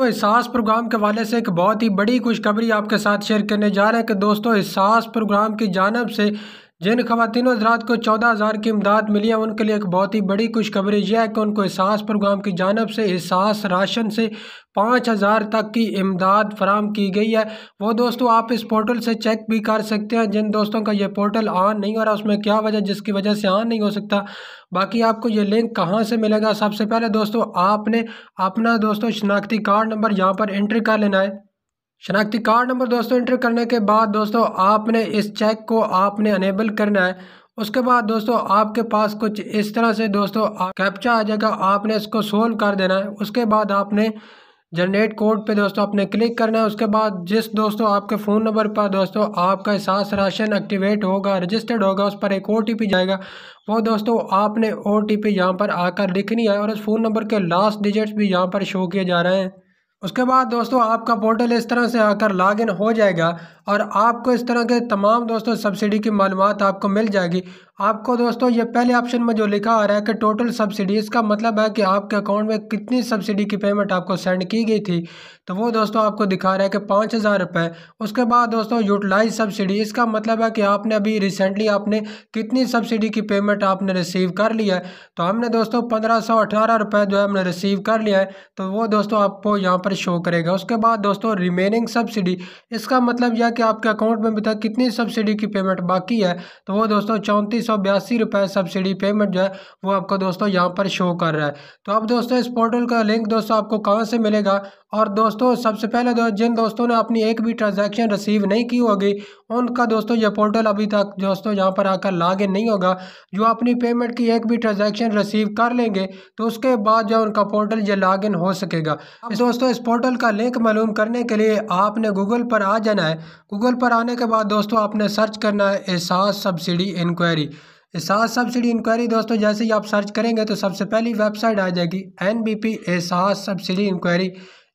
तो एहसास प्रोग्राम के वाले से एक बहुत ही बड़ी खुशखबरी आपके साथ शेयर करने जा रहे हैं कि दोस्तों एहसास प्रोग्राम की जानब से जिन खवतिन हजरात को चौदह हज़ार की इमदाद मिली है उनके लिए एक बहुत ही बड़ी खुशखबरी यह है कि उनको एहसास प्रोग्राम की जानब से एहसास राशन से पाँच हज़ार तक की इमदाद फराम की गई है वो दोस्तों आप इस पोर्टल से चेक भी कर सकते हैं जिन दोस्तों का ये पोर्टल ऑन नहीं हो रहा उसमें क्या वजह जिसकी वजह से ऑन नहीं हो सकता बाकी आपको ये लिंक कहाँ से मिलेगा सबसे पहले दोस्तों आपने अपना दोस्तों शनाख्ती कार्ड नंबर यहाँ पर एंट्री कर लेना है शनाख्ती कार्ड नंबर दोस्तों इंटर करने के बाद दोस्तों आपने इस चेक को आपने अनेबल करना है उसके बाद दोस्तों आपके पास कुछ इस तरह से दोस्तों कैप्चा आ जाएगा आपने इसको सोल्व कर देना है उसके बाद आपने जनरेट कोड पे दोस्तों आपने क्लिक करना है उसके बाद जिस दोस्तों आपके फ़ोन नंबर पर दोस्तों आपका एहसास राशन एक्टिवेट होगा रजिस्टर्ड होगा उस पर एक ओ जाएगा वो दोस्तों आपने ओ टी यहाँ पर आकर लिखनी है और उस फ़ोन नंबर के लास्ट डिजिट्स भी यहाँ पर शो किए जा रहे हैं उसके बाद दोस्तों आपका पोर्टल इस तरह से आकर लॉगिन हो जाएगा और आपको इस तरह के तमाम दोस्तों सब्सिडी की मालूम आपको मिल जाएगी आपको दोस्तों ये पहले ऑप्शन में जो लिखा आ रहा है कि टोटल सब्सिडी इसका मतलब है कि आपके अकाउंट में कितनी सब्सिडी की पेमेंट आपको सेंड की गई थी तो वो दोस्तों आपको दिखा रहा है कि पाँच हज़ार रुपये उसके बाद दोस्तों यूटिलाइज सब्सिडी इसका मतलब है कि आपने अभी रिसेंटली आपने कितनी सब्सिडी की पेमेंट आपने रिसीव कर लिया है तो हमने दोस्तों पंद्रह सौ अठारह रुपये जो है हमने रिसीव कर लिया है तो वो दोस्तों आपको यहाँ पर शो करेगा उसके बाद दोस्तों रिमेनिंग सब्सिडी इसका मतलब यह कि आपके अकाउंट में अभी तक कितनी सब्सिडी की पेमेंट बाकी है तो वो दोस्तों चौंतीस सौ बयासी रुपये सब्सिडी पेमेंट जो है वो आपको दोस्तों यहाँ पर शो कर रहा है तो अब दोस्तों इस पोर्टल का लिंक दोस्तों आपको कहाँ से मिलेगा और दोस्तों सबसे पहले दो जिन दोस्तों ने अपनी एक भी ट्रांजैक्शन रिसीव नहीं की होगी उनका दोस्तों यह पोर्टल अभी तक दोस्तों यहाँ पर आकर लॉग नहीं होगा जो अपनी पेमेंट की एक भी ट्रांजैक्शन रिसीव कर लेंगे तो उसके बाद जो उनका पोर्टल यह लॉग हो सकेगा दोस्तों इस पोर्टल का लिंक मालूम करने के लिए आपने गूगल पर आ जाना है गूगल पर आने के बाद दोस्तों आपने सर्च करना है Ehsaas subsidy inquiry Ehsaas subsidy inquiry दोस्तों जैसे ही आप सर्च करेंगे तो सबसे पहली वेबसाइट आ जाएगी N B P Ehsaas subsidy inquiry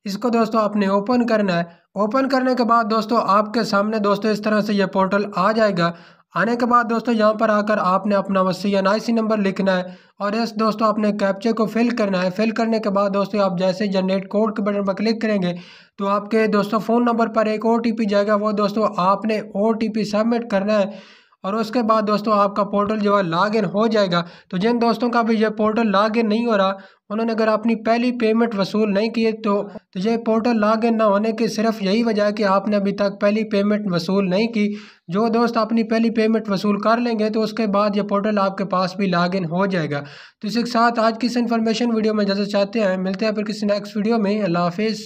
इसको दोस्तों आपने ओपन करना है ओपन करने के बाद दोस्तों आपके सामने दोस्तों इस तरह से यह पोर्टल आ जाएगा आने के बाद दोस्तों यहाँ पर आकर आपने अपना वसी एन आई सी नंबर लिखना है और इस दोस्तों आपने कैप्चे को फिल करना है फिल करने के बाद दोस्तों आप जैसे जनरेट कोड के बटन पर क्लिक करेंगे तो आपके दोस्तों फ़ोन नंबर पर एक ओ टी पी जाएगा वो दोस्तों आपने ओ टी पी सबमिट करना है और उसके बाद दोस्तों आपका पोर्टल जो है लॉगिन हो जाएगा तो जिन दोस्तों का भी ये पोर्टल इन नहीं हो रहा उन्होंने अगर अपनी पहली पेमेंट वसूल नहीं की तो, तो ये पोर्टल लॉगिन ना होने की सिर्फ यही वजह है कि आपने अभी तक पहली पेमेंट वसूल नहीं की जो दोस्त अपनी पहली पेमेंट वसूल कर लेंगे तो उसके बाद ये पोर्टल आपके पास भी इन हो जाएगा तो इसी के साथ आज की इस इन्फॉर्मेशन वीडियो में जैसे चाहते हैं मिलते हैं फिर किसी नेक्स्ट वीडियो में अल्लाह हाफिज़